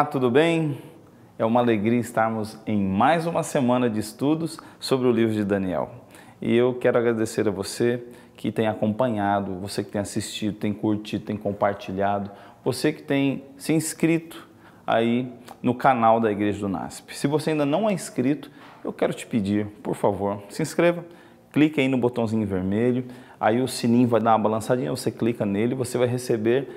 Olá, tudo bem? É uma alegria estarmos em mais uma semana de estudos sobre o livro de Daniel. E eu quero agradecer a você que tem acompanhado, você que tem assistido, tem curtido, tem compartilhado, você que tem se inscrito aí no canal da Igreja do NASP. Se você ainda não é inscrito, eu quero te pedir, por favor, se inscreva, clique aí no botãozinho vermelho, aí o sininho vai dar uma balançadinha, você clica nele, você vai receber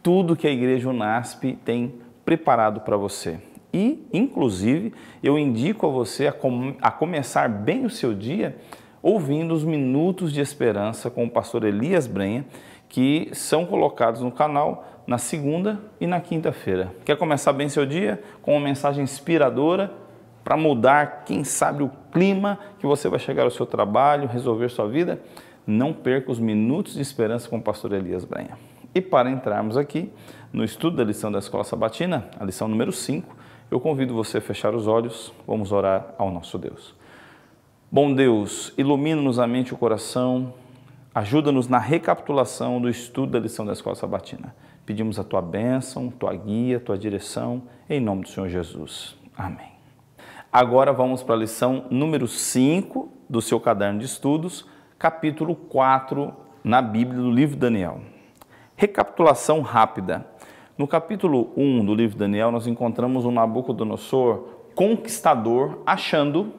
tudo que a Igreja UNASP tem preparado para você. E, inclusive, eu indico a você a, com a começar bem o seu dia ouvindo os Minutos de Esperança com o pastor Elias Brenha, que são colocados no canal na segunda e na quinta-feira. Quer começar bem seu dia com uma mensagem inspiradora para mudar, quem sabe, o clima que você vai chegar ao seu trabalho, resolver sua vida? Não perca os Minutos de Esperança com o pastor Elias Brenha. E para entrarmos aqui no estudo da lição da Escola Sabatina, a lição número 5, eu convido você a fechar os olhos, vamos orar ao nosso Deus. Bom Deus, ilumina-nos a mente e o coração, ajuda-nos na recapitulação do estudo da lição da Escola Sabatina. Pedimos a tua bênção, tua guia, tua direção, em nome do Senhor Jesus. Amém. Agora vamos para a lição número 5 do seu caderno de estudos, capítulo 4 na Bíblia do livro Daniel. Recapitulação rápida. No capítulo 1 do livro de Daniel, nós encontramos um Nabucodonosor conquistador achando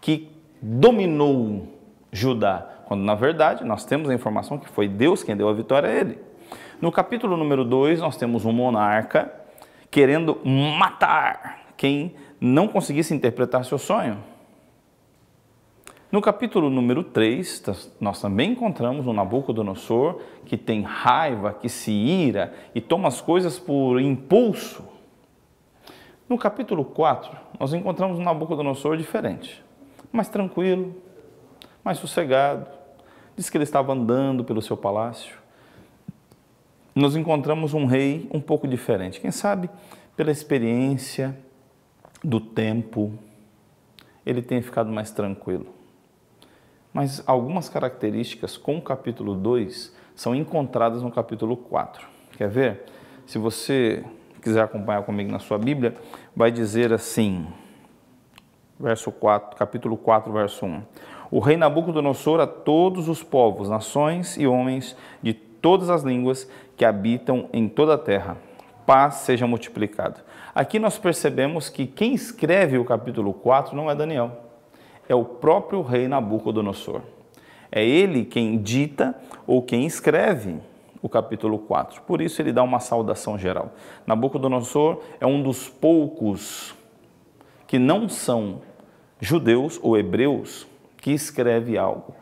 que dominou Judá, quando na verdade nós temos a informação que foi Deus quem deu a vitória a ele. No capítulo número 2, nós temos um monarca querendo matar quem não conseguisse interpretar seu sonho. No capítulo número 3, tá, nós também encontramos o um Nabucodonosor que tem raiva, que se ira e toma as coisas por impulso. No capítulo 4, nós encontramos um Nabucodonosor diferente, mais tranquilo, mais sossegado. Diz que ele estava andando pelo seu palácio. Nós encontramos um rei um pouco diferente, quem sabe pela experiência do tempo, ele tenha ficado mais tranquilo mas algumas características com o capítulo 2 são encontradas no capítulo 4. Quer ver? Se você quiser acompanhar comigo na sua Bíblia, vai dizer assim, verso 4, capítulo 4, verso 1. O rei Nabucodonosor a todos os povos, nações e homens de todas as línguas que habitam em toda a terra. Paz seja multiplicado Aqui nós percebemos que quem escreve o capítulo 4 não é Daniel é o próprio rei Nabucodonosor. É ele quem dita ou quem escreve o capítulo 4. Por isso ele dá uma saudação geral. Nabucodonosor é um dos poucos que não são judeus ou hebreus que escreve algo.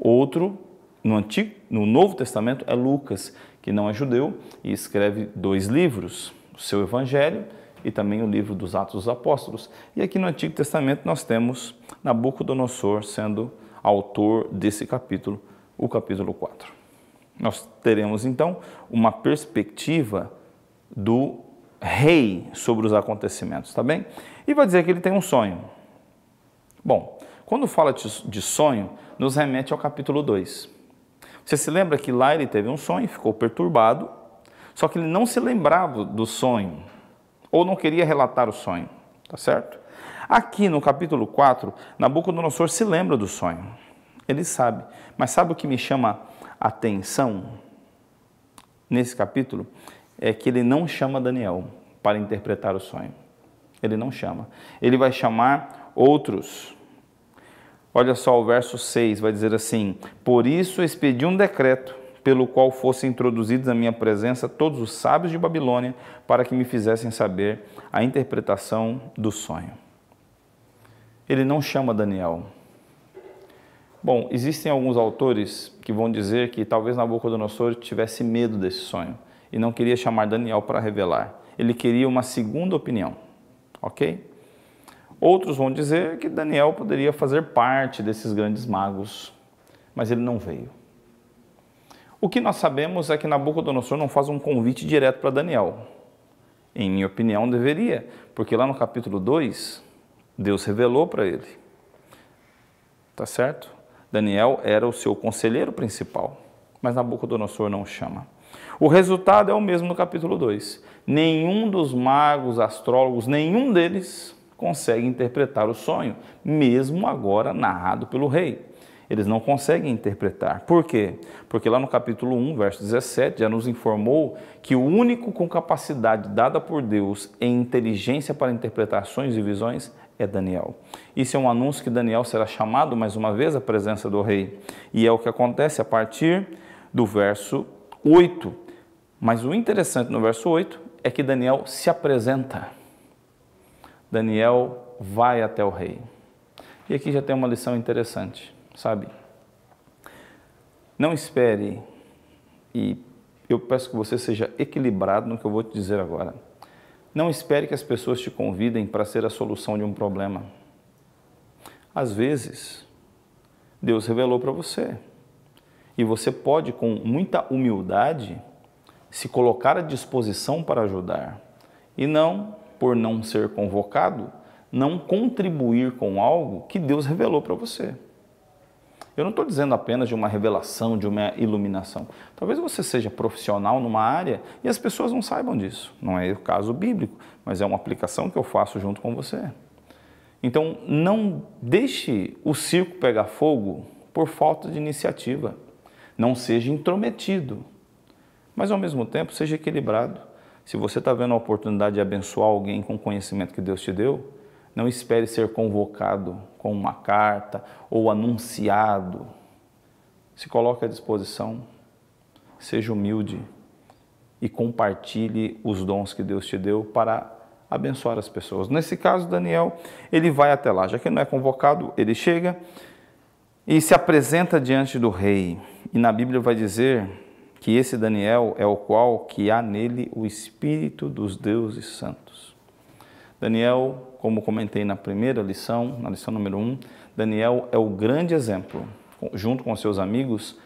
Outro no antigo, no Novo Testamento é Lucas, que não é judeu e escreve dois livros, o seu evangelho e também o livro dos Atos dos Apóstolos. E aqui no Antigo Testamento nós temos Nabucodonosor sendo autor desse capítulo, o capítulo 4. Nós teremos então uma perspectiva do rei sobre os acontecimentos, tá bem? E vai dizer que ele tem um sonho. Bom, quando fala de sonho, nos remete ao capítulo 2. Você se lembra que lá ele teve um sonho, ficou perturbado, só que ele não se lembrava do sonho ou não queria relatar o sonho, tá certo? Aqui no capítulo 4, Nabucodonosor se lembra do sonho. Ele sabe, mas sabe o que me chama atenção nesse capítulo? É que ele não chama Daniel para interpretar o sonho. Ele não chama. Ele vai chamar outros. Olha só o verso 6, vai dizer assim: Por isso expedi um decreto pelo qual fossem introduzidos à minha presença todos os sábios de Babilônia, para que me fizessem saber a interpretação do sonho. Ele não chama Daniel. Bom, existem alguns autores que vão dizer que talvez Nabucodonosor tivesse medo desse sonho e não queria chamar Daniel para revelar. Ele queria uma segunda opinião, ok? Outros vão dizer que Daniel poderia fazer parte desses grandes magos, mas ele não veio. O que nós sabemos é que Nabucodonosor não faz um convite direto para Daniel. Em minha opinião, deveria, porque lá no capítulo 2, Deus revelou para ele. Tá certo? Daniel era o seu conselheiro principal, mas Nabucodonosor não o chama. O resultado é o mesmo no capítulo 2. Nenhum dos magos, astrólogos, nenhum deles consegue interpretar o sonho, mesmo agora narrado pelo rei eles não conseguem interpretar. Por quê? Porque lá no capítulo 1, verso 17, já nos informou que o único com capacidade dada por Deus em inteligência para interpretações e visões é Daniel. Isso é um anúncio que Daniel será chamado mais uma vez à presença do rei. E é o que acontece a partir do verso 8. Mas o interessante no verso 8 é que Daniel se apresenta. Daniel vai até o rei. E aqui já tem uma lição interessante sabe? Não espere, e eu peço que você seja equilibrado no que eu vou te dizer agora. Não espere que as pessoas te convidem para ser a solução de um problema. Às vezes, Deus revelou para você. E você pode, com muita humildade, se colocar à disposição para ajudar. E não, por não ser convocado, não contribuir com algo que Deus revelou para você. Eu não estou dizendo apenas de uma revelação, de uma iluminação. Talvez você seja profissional numa área e as pessoas não saibam disso. Não é o caso bíblico, mas é uma aplicação que eu faço junto com você. Então, não deixe o circo pegar fogo por falta de iniciativa. Não seja intrometido, mas ao mesmo tempo seja equilibrado. Se você está vendo a oportunidade de abençoar alguém com o conhecimento que Deus te deu, não espere ser convocado com uma carta ou anunciado. Se coloque à disposição, seja humilde e compartilhe os dons que Deus te deu para abençoar as pessoas. Nesse caso, Daniel, ele vai até lá, já que não é convocado, ele chega e se apresenta diante do rei. E na Bíblia vai dizer que esse Daniel é o qual que há nele o espírito dos deuses santos. Daniel, como comentei na primeira lição, na lição número 1, um, Daniel é o grande exemplo, junto com seus amigos,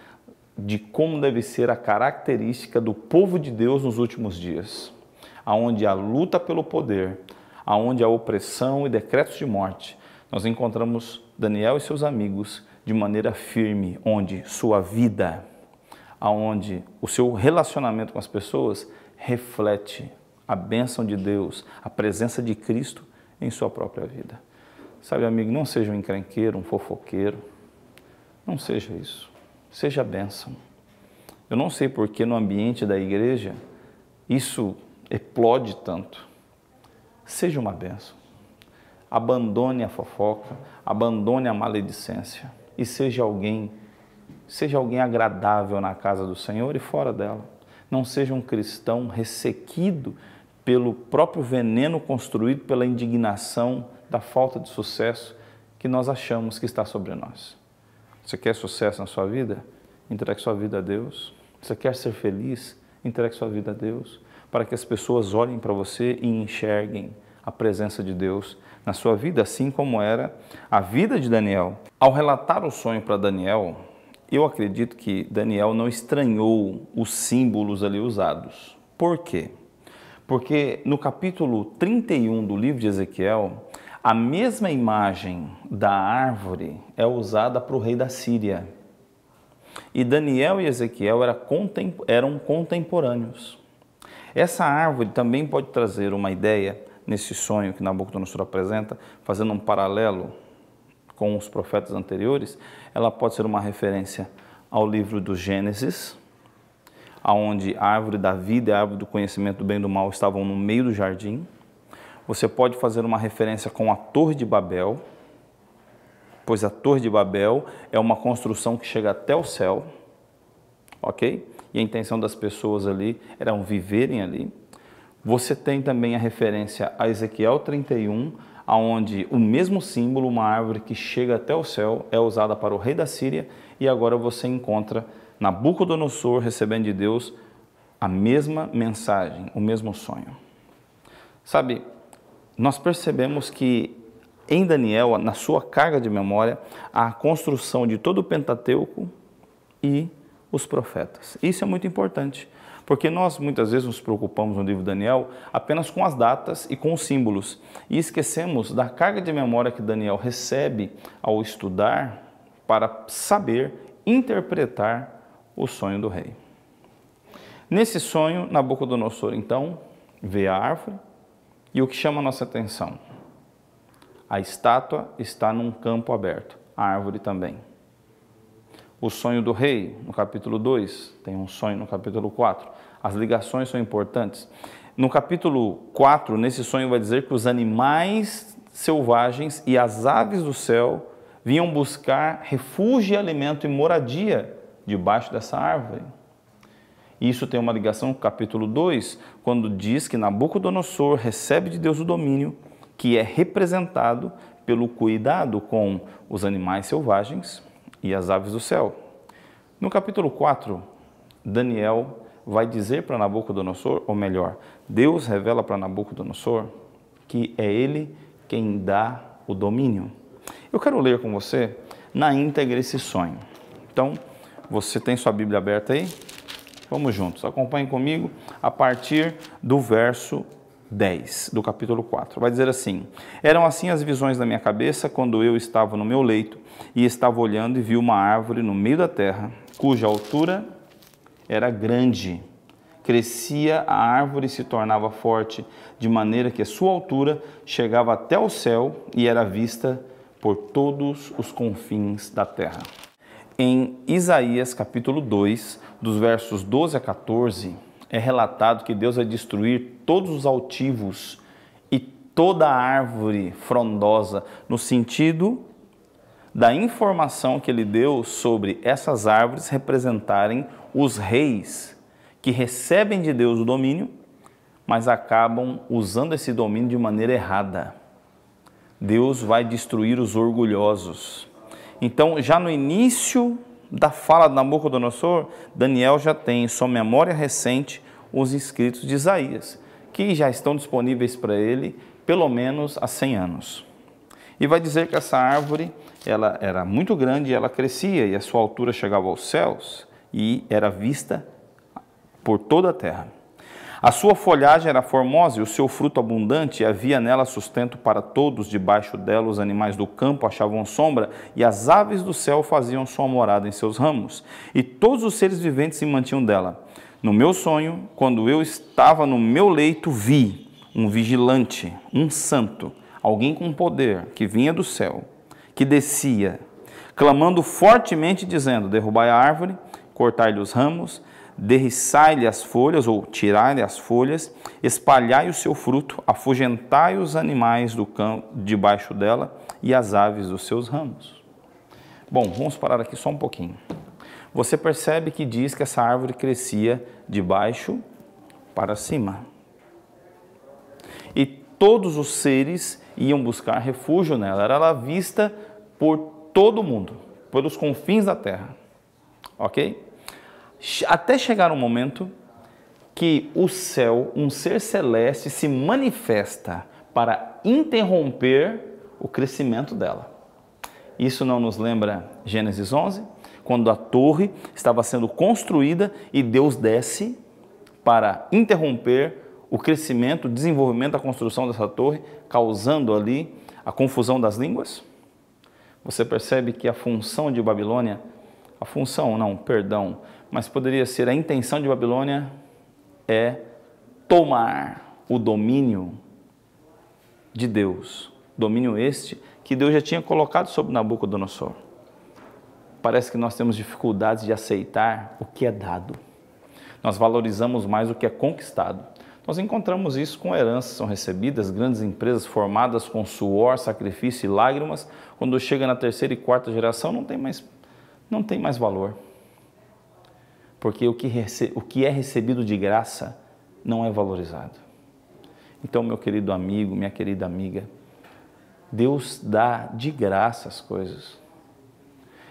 de como deve ser a característica do povo de Deus nos últimos dias, aonde a luta pelo poder, aonde a opressão e decretos de morte, nós encontramos Daniel e seus amigos de maneira firme, onde sua vida, aonde o seu relacionamento com as pessoas reflete a bênção de Deus, a presença de Cristo em sua própria vida. Sabe, amigo, não seja um encrenqueiro, um fofoqueiro. Não seja isso. Seja a bênção. Eu não sei por que no ambiente da igreja isso explode tanto. Seja uma bênção. Abandone a fofoca, abandone a maledicência e seja alguém, seja alguém agradável na casa do Senhor e fora dela. Não seja um cristão ressequido pelo próprio veneno construído pela indignação da falta de sucesso que nós achamos que está sobre nós. Você quer sucesso na sua vida? Entregue sua vida a Deus. Você quer ser feliz? Entregue sua vida a Deus, para que as pessoas olhem para você e enxerguem a presença de Deus na sua vida, assim como era a vida de Daniel. Ao relatar o sonho para Daniel, eu acredito que Daniel não estranhou os símbolos ali usados. Por quê? Porque no capítulo 31 do livro de Ezequiel, a mesma imagem da árvore é usada para o rei da Síria. E Daniel e Ezequiel eram contemporâneos. Essa árvore também pode trazer uma ideia nesse sonho que Nabucodonosor apresenta, fazendo um paralelo com os profetas anteriores. Ela pode ser uma referência ao livro do Gênesis, aonde a árvore da vida e a árvore do conhecimento do bem e do mal estavam no meio do jardim. Você pode fazer uma referência com a Torre de Babel, pois a Torre de Babel é uma construção que chega até o céu, ok? E a intenção das pessoas ali era viverem ali. Você tem também a referência a Ezequiel 31, aonde o mesmo símbolo, uma árvore que chega até o céu, é usada para o rei da Síria, e agora você encontra Nabucodonosor recebendo de Deus a mesma mensagem, o mesmo sonho. Sabe, nós percebemos que em Daniel, na sua carga de memória, há a construção de todo o Pentateuco e os profetas. Isso é muito importante, porque nós muitas vezes nos preocupamos no livro de Daniel apenas com as datas e com os símbolos e esquecemos da carga de memória que Daniel recebe ao estudar para saber interpretar o sonho do rei. Nesse sonho, Nabucodonosor, então, vê a árvore e o que chama nossa atenção? A estátua está num campo aberto, a árvore também. O sonho do rei, no capítulo 2, tem um sonho no capítulo 4. As ligações são importantes. No capítulo 4, nesse sonho, vai dizer que os animais selvagens e as aves do céu vinham buscar refúgio, alimento e moradia debaixo dessa árvore. Isso tem uma ligação com o capítulo 2, quando diz que Nabucodonosor recebe de Deus o domínio, que é representado pelo cuidado com os animais selvagens e as aves do céu. No capítulo 4, Daniel vai dizer para Nabucodonosor, ou melhor, Deus revela para Nabucodonosor que é ele quem dá o domínio. Eu quero ler com você na íntegra esse sonho. Então, você tem sua Bíblia aberta aí? Vamos juntos, acompanhem comigo a partir do verso 10 do capítulo 4. Vai dizer assim: Eram assim as visões da minha cabeça quando eu estava no meu leito e estava olhando e vi uma árvore no meio da terra, cuja altura era grande. Crescia a árvore e se tornava forte, de maneira que a sua altura chegava até o céu e era vista por todos os confins da terra em Isaías capítulo 2, dos versos 12 a 14, é relatado que Deus vai destruir todos os altivos e toda árvore frondosa, no sentido da informação que ele deu sobre essas árvores representarem os reis que recebem de Deus o domínio, mas acabam usando esse domínio de maneira errada. Deus vai destruir os orgulhosos. Então, já no início da fala de Nabucodonosor, Daniel já tem em sua memória recente os escritos de Isaías, que já estão disponíveis para ele pelo menos há 100 anos. E vai dizer que essa árvore ela era muito grande, ela crescia e a sua altura chegava aos céus e era vista por toda a terra. A sua folhagem era formosa e o seu fruto abundante, e havia nela sustento para todos. Debaixo dela, os animais do campo achavam sombra, e as aves do céu faziam sua morada em seus ramos. E todos os seres viventes se mantinham dela. No meu sonho, quando eu estava no meu leito, vi um vigilante, um santo, alguém com poder, que vinha do céu, que descia, clamando fortemente, dizendo: Derrubai a árvore, cortai-lhe os ramos derriçai-lhe as folhas, ou tirai-lhe as folhas, espalhai o seu fruto, afugentai os animais do campo debaixo dela e as aves dos seus ramos. Bom, vamos parar aqui só um pouquinho. Você percebe que diz que essa árvore crescia de baixo para cima. E todos os seres iam buscar refúgio nela. Era ela vista por todo mundo, pelos confins da terra. Ok? até chegar um momento que o céu, um ser celeste, se manifesta para interromper o crescimento dela. Isso não nos lembra Gênesis 11, quando a torre estava sendo construída e Deus desce para interromper o crescimento, o desenvolvimento da construção dessa torre, causando ali a confusão das línguas? Você percebe que a função de Babilônia, a função não, perdão, mas poderia ser a intenção de Babilônia é tomar o domínio de Deus, domínio este que Deus já tinha colocado sobre Nabucodonosor. Parece que nós temos dificuldades de aceitar o que é dado. Nós valorizamos mais o que é conquistado. Nós encontramos isso com heranças são recebidas, grandes empresas formadas com suor, sacrifício e lágrimas, quando chega na terceira e quarta geração não tem mais não tem mais valor porque o que, rece... o que é recebido de graça não é valorizado. Então, meu querido amigo, minha querida amiga, Deus dá de graça as coisas.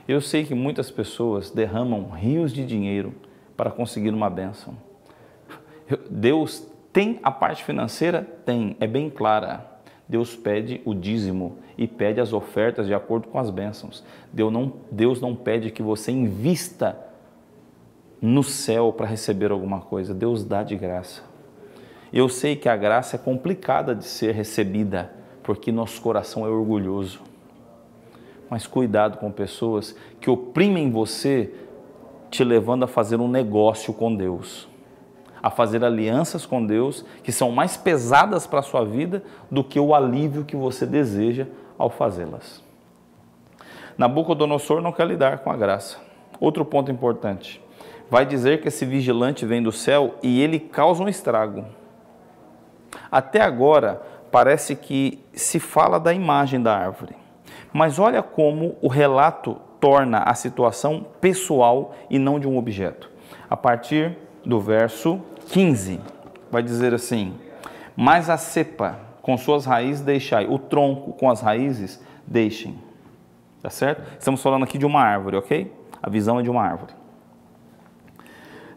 Eu sei que muitas pessoas derramam rios de dinheiro para conseguir uma bênção. Deus tem a parte financeira? Tem, é bem clara. Deus pede o dízimo e pede as ofertas de acordo com as bênçãos. Deus não, Deus não pede que você invista no céu para receber alguma coisa. Deus dá de graça. Eu sei que a graça é complicada de ser recebida, porque nosso coração é orgulhoso. Mas cuidado com pessoas que oprimem você, te levando a fazer um negócio com Deus, a fazer alianças com Deus que são mais pesadas para a sua vida do que o alívio que você deseja ao fazê-las. Nabucodonosor não quer lidar com a graça. Outro ponto importante vai dizer que esse vigilante vem do céu e ele causa um estrago. Até agora, parece que se fala da imagem da árvore. Mas olha como o relato torna a situação pessoal e não de um objeto. A partir do verso 15, vai dizer assim: Mas a cepa com suas raízes deixai, o tronco com as raízes deixem. Tá certo? Estamos falando aqui de uma árvore, ok? A visão é de uma árvore.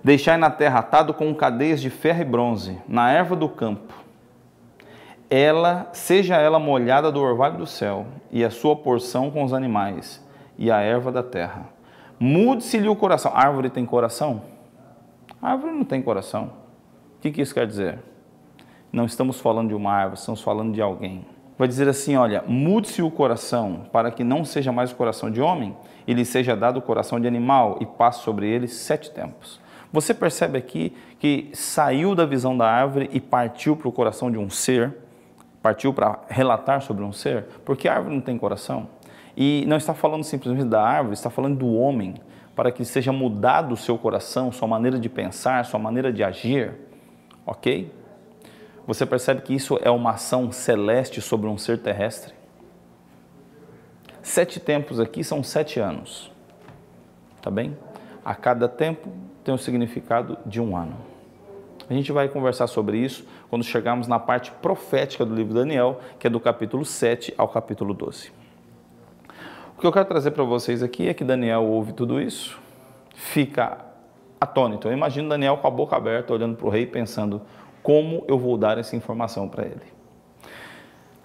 Deixai na terra atado com cadeias de ferro e bronze, na erva do campo. Ela, seja ela molhada do orvalho do céu, e a sua porção com os animais, e a erva da terra. Mude-se-lhe o coração. A árvore tem coração? A árvore não tem coração. O que, que isso quer dizer? Não estamos falando de uma árvore, estamos falando de alguém. Vai dizer assim: olha, mude-se o coração, para que não seja mais o coração de homem, e lhe seja dado o coração de animal, e passe sobre ele sete tempos. Você percebe aqui que saiu da visão da árvore e partiu para o coração de um ser, partiu para relatar sobre um ser, porque a árvore não tem coração. E não está falando simplesmente da árvore, está falando do homem, para que seja mudado o seu coração, sua maneira de pensar, sua maneira de agir, ok? Você percebe que isso é uma ação celeste sobre um ser terrestre? Sete tempos aqui são sete anos, tá bem? A cada tempo tem o significado de um ano. A gente vai conversar sobre isso quando chegarmos na parte profética do livro Daniel, que é do capítulo 7 ao capítulo 12. O que eu quero trazer para vocês aqui é que Daniel ouve tudo isso, fica atônito. Eu imagino Daniel com a boca aberta, olhando para o rei, pensando: como eu vou dar essa informação para ele?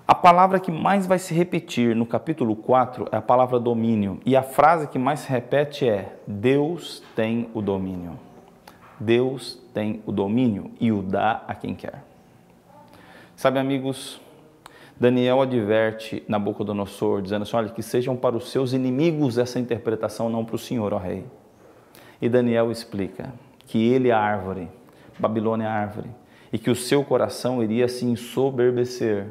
A palavra que mais vai se repetir no capítulo 4 é a palavra domínio, e a frase que mais se repete é: Deus tem o domínio. Deus tem o domínio e o dá a quem quer. Sabe, amigos, Daniel adverte na boca do senhor dizendo assim: Olha, que sejam para os seus inimigos essa interpretação, não para o Senhor, ó Rei. E Daniel explica que ele é a árvore, Babilônia é a árvore, e que o seu coração iria se assim, ensoberbecer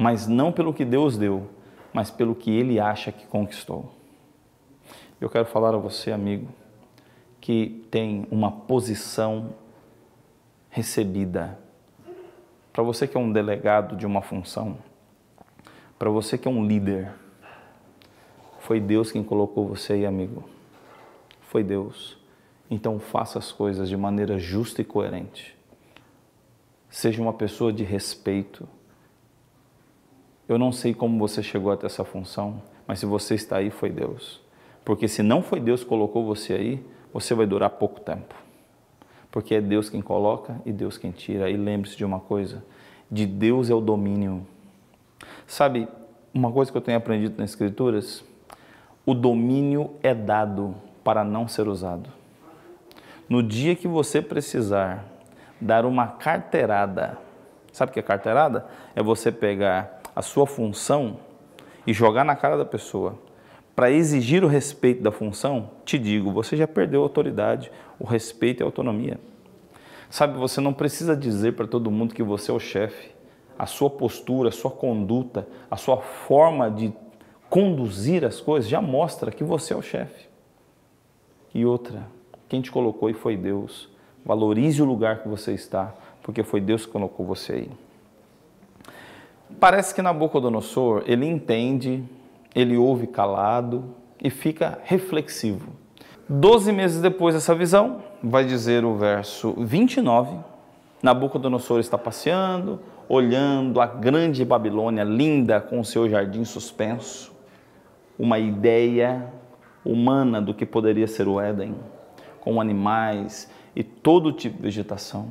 mas não pelo que Deus deu, mas pelo que ele acha que conquistou. Eu quero falar a você, amigo, que tem uma posição recebida. Para você que é um delegado de uma função, para você que é um líder, foi Deus quem colocou você aí, amigo. Foi Deus. Então faça as coisas de maneira justa e coerente. Seja uma pessoa de respeito eu não sei como você chegou até essa função, mas se você está aí, foi Deus. Porque se não foi Deus que colocou você aí, você vai durar pouco tempo. Porque é Deus quem coloca e Deus quem tira. E lembre-se de uma coisa: de Deus é o domínio. Sabe, uma coisa que eu tenho aprendido nas Escrituras: o domínio é dado para não ser usado. No dia que você precisar dar uma carteirada, sabe o que é carteirada? É você pegar a sua função e jogar na cara da pessoa para exigir o respeito da função, te digo, você já perdeu a autoridade, o respeito e a autonomia. Sabe, você não precisa dizer para todo mundo que você é o chefe. A sua postura, a sua conduta, a sua forma de conduzir as coisas já mostra que você é o chefe. E outra, quem te colocou e foi Deus. Valorize o lugar que você está, porque foi Deus que colocou você aí. Parece que Nabucodonosor, ele entende, ele ouve calado e fica reflexivo. Doze meses depois dessa visão, vai dizer o verso 29, Nabucodonosor está passeando, olhando a grande Babilônia, linda, com seu jardim suspenso, uma ideia humana do que poderia ser o Éden, com animais e todo tipo de vegetação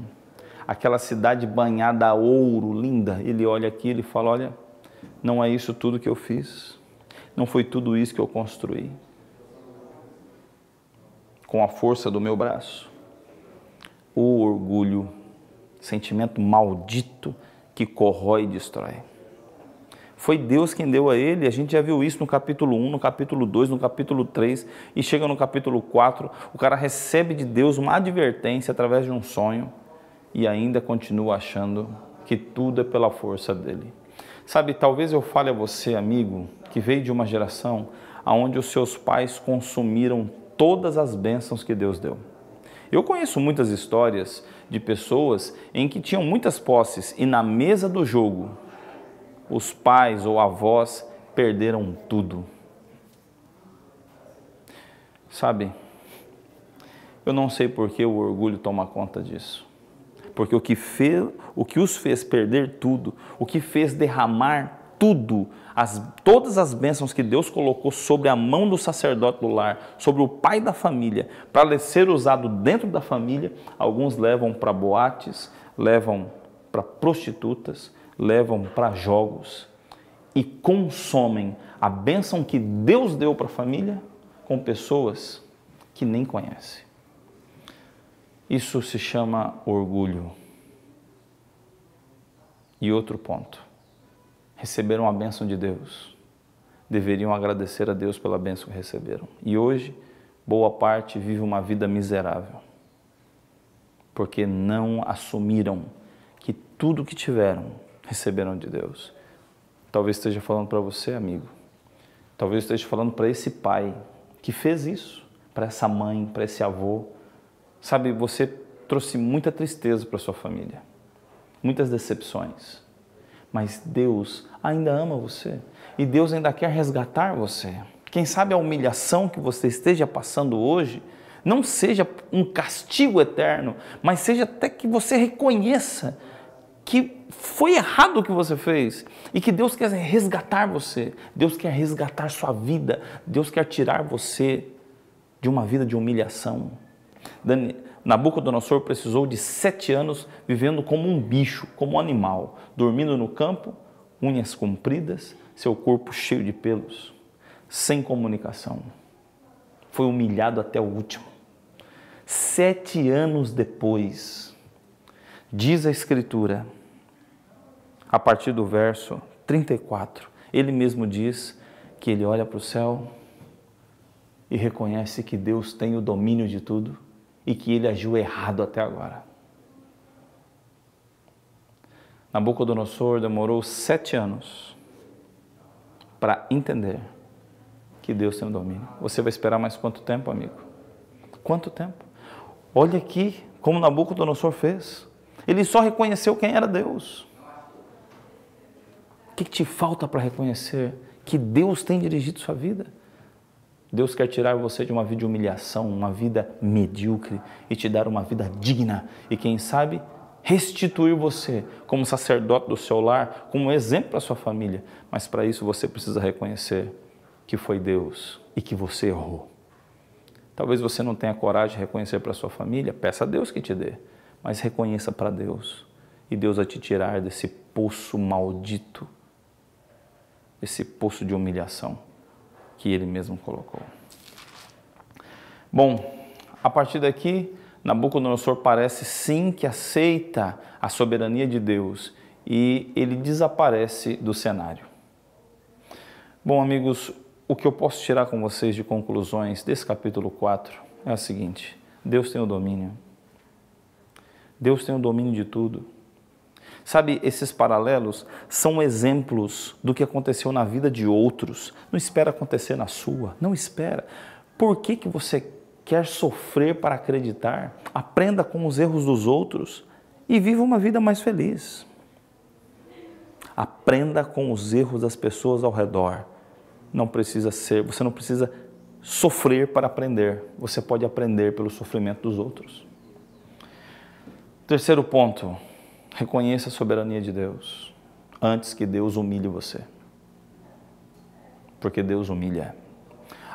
aquela cidade banhada a ouro, linda. Ele olha aqui, ele fala: Olha, não é isso tudo que eu fiz, não foi tudo isso que eu construí. Com a força do meu braço, o orgulho, sentimento maldito que corrói e destrói. Foi Deus quem deu a ele, a gente já viu isso no capítulo 1, no capítulo 2, no capítulo 3 e chega no capítulo 4. O cara recebe de Deus uma advertência através de um sonho e ainda continuo achando que tudo é pela força dele. Sabe, talvez eu fale a você, amigo, que veio de uma geração onde os seus pais consumiram todas as bênçãos que Deus deu. Eu conheço muitas histórias de pessoas em que tinham muitas posses e na mesa do jogo os pais ou avós perderam tudo. Sabe, eu não sei por que o orgulho toma conta disso porque o que, fez, o que os fez perder tudo, o que fez derramar tudo, as, todas as bênçãos que Deus colocou sobre a mão do sacerdote do lar, sobre o pai da família, para ser usado dentro da família, alguns levam para boates, levam para prostitutas, levam para jogos e consomem a bênção que Deus deu para a família com pessoas que nem conhecem isso se chama orgulho. E outro ponto: receberam a bênção de Deus. Deveriam agradecer a Deus pela bênção que receberam. E hoje, boa parte vive uma vida miserável, porque não assumiram que tudo que tiveram receberam de Deus. Talvez esteja falando para você, amigo. Talvez esteja falando para esse pai que fez isso, para essa mãe, para esse avô, Sabe, você trouxe muita tristeza para sua família, muitas decepções. Mas Deus ainda ama você e Deus ainda quer resgatar você. Quem sabe a humilhação que você esteja passando hoje não seja um castigo eterno, mas seja até que você reconheça que foi errado o que você fez e que Deus quer resgatar você, Deus quer resgatar sua vida, Deus quer tirar você de uma vida de humilhação Nabucodonosor precisou de sete anos vivendo como um bicho, como um animal, dormindo no campo, unhas compridas, seu corpo cheio de pelos, sem comunicação. Foi humilhado até o último. Sete anos depois, diz a Escritura, a partir do verso 34, ele mesmo diz que ele olha para o céu e reconhece que Deus tem o domínio de tudo e que ele agiu errado até agora. Nabucodonosor demorou sete anos para entender que Deus tem o domínio. Você vai esperar mais quanto tempo, amigo? Quanto tempo? Olha aqui como Nabucodonosor fez. Ele só reconheceu quem era Deus. O que te falta para reconhecer que Deus tem dirigido sua vida? Deus quer tirar você de uma vida de humilhação, uma vida medíocre e te dar uma vida digna. E quem sabe restituir você como sacerdote do seu lar, como exemplo para sua família. Mas para isso você precisa reconhecer que foi Deus e que você errou. Talvez você não tenha coragem de reconhecer para sua família, peça a Deus que te dê, mas reconheça para Deus e Deus vai te tirar desse poço maldito, desse poço de humilhação que ele mesmo colocou. Bom, a partir daqui, Nabucodonosor parece sim que aceita a soberania de Deus e ele desaparece do cenário. Bom, amigos, o que eu posso tirar com vocês de conclusões desse capítulo 4 é o seguinte: Deus tem o domínio. Deus tem o domínio de tudo. Sabe, esses paralelos são exemplos do que aconteceu na vida de outros. Não espera acontecer na sua, não espera. Por que, que você quer sofrer para acreditar? Aprenda com os erros dos outros e viva uma vida mais feliz. Aprenda com os erros das pessoas ao redor. Não precisa ser, você não precisa sofrer para aprender. Você pode aprender pelo sofrimento dos outros. Terceiro ponto, Reconheça a soberania de Deus antes que Deus humilhe você. Porque Deus humilha.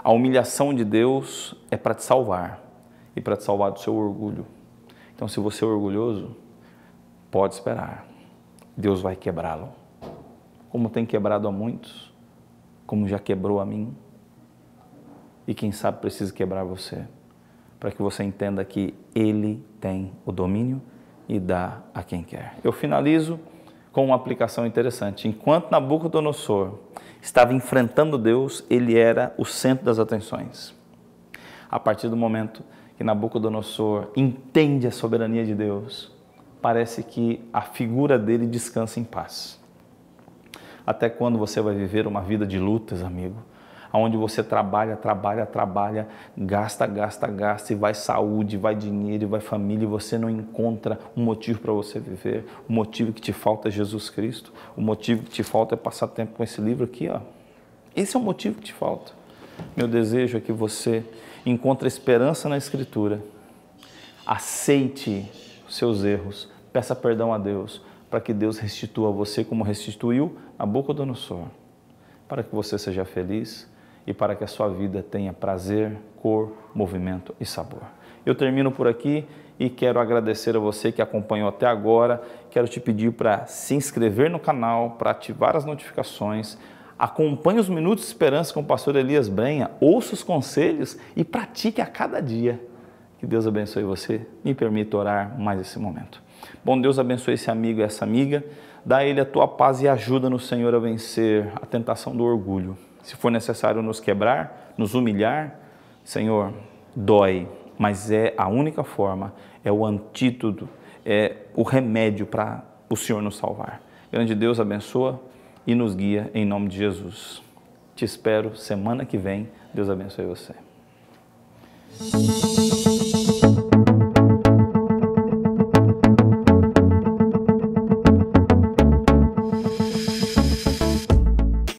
A humilhação de Deus é para te salvar e para te salvar do seu orgulho. Então, se você é orgulhoso, pode esperar. Deus vai quebrá-lo. Como tem quebrado a muitos, como já quebrou a mim. E quem sabe precisa quebrar você, para que você entenda que Ele tem o domínio e dá a quem quer. Eu finalizo com uma aplicação interessante. Enquanto Nabucodonosor estava enfrentando Deus, ele era o centro das atenções. A partir do momento que Nabucodonosor entende a soberania de Deus, parece que a figura dele descansa em paz. Até quando você vai viver uma vida de lutas, amigo? onde você trabalha, trabalha, trabalha, gasta, gasta, gasta, e vai saúde, vai dinheiro, vai família, e você não encontra um motivo para você viver. O motivo que te falta é Jesus Cristo. O motivo que te falta é passar tempo com esse livro aqui, ó. Esse é o motivo que te falta. Meu desejo é que você encontre esperança na Escritura. Aceite os seus erros. Peça perdão a Deus para que Deus restitua você como restituiu a boca do nosso Para que você seja feliz, e para que a sua vida tenha prazer, cor, movimento e sabor. Eu termino por aqui e quero agradecer a você que acompanhou até agora. Quero te pedir para se inscrever no canal, para ativar as notificações. Acompanhe os Minutos de Esperança com o pastor Elias Brenha, ouça os conselhos e pratique a cada dia. Que Deus abençoe você. Me permita orar mais esse momento. Bom Deus, abençoe esse amigo e essa amiga. Dá a ele a tua paz e ajuda no Senhor a vencer a tentação do orgulho se for necessário nos quebrar, nos humilhar, Senhor, dói, mas é a única forma, é o antídoto, é o remédio para o Senhor nos salvar. Grande Deus, abençoa e nos guia em nome de Jesus. Te espero semana que vem. Deus abençoe você.